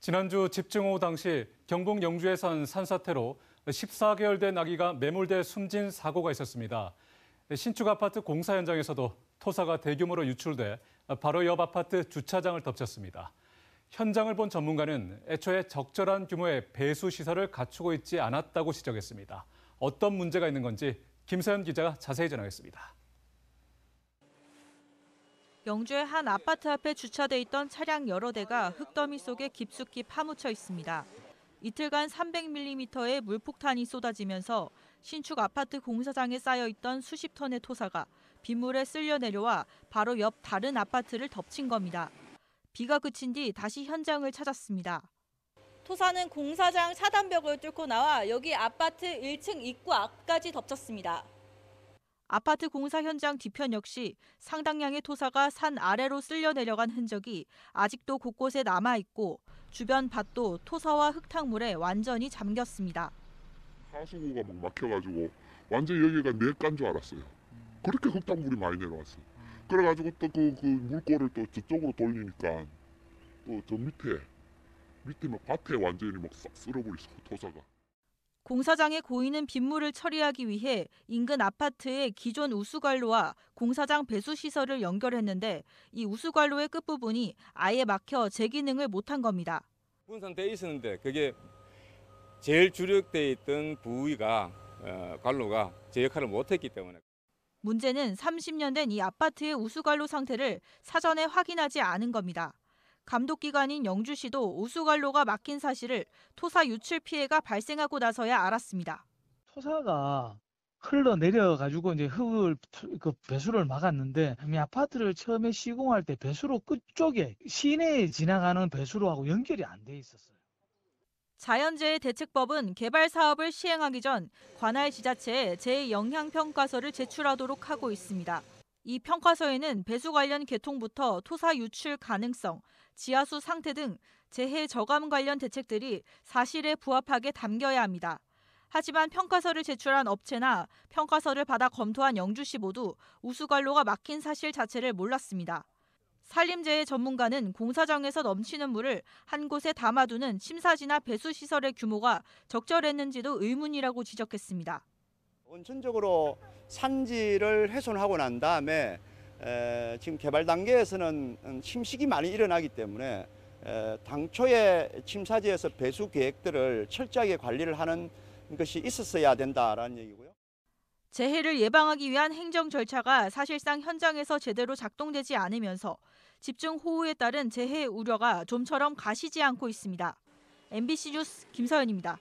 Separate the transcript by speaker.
Speaker 1: 지난주 집중호우 당시 경북 영주에선 산사태로 14개월 된 아기가 매몰돼 숨진 사고가 있었습니다. 신축 아파트 공사 현장에서도 토사가 대규모로 유출돼 바로 옆 아파트 주차장을 덮쳤습니다. 현장을 본 전문가는 애초에 적절한 규모의 배수 시설을 갖추고 있지 않았다고 지적했습니다. 어떤 문제가 있는 건지 김서현 기자가 자세히 전하겠습니다.
Speaker 2: 영주의 한 아파트 앞에 주차돼 있던 차량 여러 대가 흙더미 속에 깊숙이 파묻혀 있습니다. 이틀간 300mm의 물폭탄이 쏟아지면서 신축 아파트 공사장에 쌓여 있던 수십 톤의 토사가 빗물에 쓸려 내려와 바로 옆 다른 아파트를 덮친 겁니다. 비가 그친 뒤 다시 현장을 찾았습니다. 토사는 공사장 차단벽을 뚫고 나와 여기 아파트 1층 입구 앞까지 덮쳤습니다. 아파트 공사 현장 뒤편 역시 상당량의 토사가 산 아래로 쓸려 내려간 흔적이 아직도 곳곳에 남아 있고 주변 밭도 토사와 흙탕물에 완전히 잠겼습니다. 하수구가 막 막혀가지고 완전 여기가 내간 줄 알았어요. 그렇게 흙탕물이 많이 내려왔어요. 그래가지고 또그 그 물꼬를 또 저쪽으로 돌리니까 또 저 밑에 밑에 막 밭에 완전히 막싹 쓸어버렸어 토사가. 공사장의 고이는 빗물을 처리하기 위해 인근 아파트의 기존 우수관로와 공사장 배수 시설을 연결했는데 이 우수관로의 끝부분이 아예 막혀 재기능을 못한 겁니다.
Speaker 1: 분상태 있었는데 그게 제일 주력돼 있던 부위가 어, 관로가 제 역할을 못했기 때문에.
Speaker 2: 문제는 30년 된 이 아파트의 우수관로 상태를 사전에 확인하지 않은 겁니다. 감독기관인 영주시도 우수관로가 막힌 사실을 토사 유출 피해가 발생하고 나서야 알았습니다.
Speaker 1: 토사가 흘러 내려 가지고 이제 흙을 그 배수를 막았는데 이 아파트를 처음에 시공할 때 배수로 끝쪽에 시내에 지나가는 배수로하고 연결이
Speaker 2: 안 돼 있었어요. 자연재해 대책법은 개발 사업을 시행하기 전 관할 지자체에 재해 영향 평가서를 제출하도록 하고 있습니다. 이 평가서에는 배수 관련 개통부터 토사 유출 가능성, 지하수 상태 등 재해 저감 관련 대책들이 사실에 부합하게 담겨야 합니다. 하지만 평가서를 제출한 업체나 평가서를 받아 검토한 영주시 모두 우수관로가 막힌 사실 자체를 몰랐습니다. 산림재해 전문가는 공사장에서 넘치는 물을 한 곳에 담아두는 심사지나 배수시설의 규모가 적절했는지도 의문이라고 지적했습니다.
Speaker 1: 원천적으로 산지를 훼손하고 난 다음에 에, 지금 개발 단계에서는 침식이 많이 일어나기 때문에 에, 당초에 침사지에서 배수 계획들을 철저하게 관리를 하는 것이 있었어야 된다라는 얘기고요.
Speaker 2: 재해를 예방하기 위한 행정 절차가 사실상 현장에서 제대로 작동되지 않으면서 집중 호우에 따른 재해 우려가 좀처럼 가시지 않고 있습니다. MBC 뉴스 김서연입니다.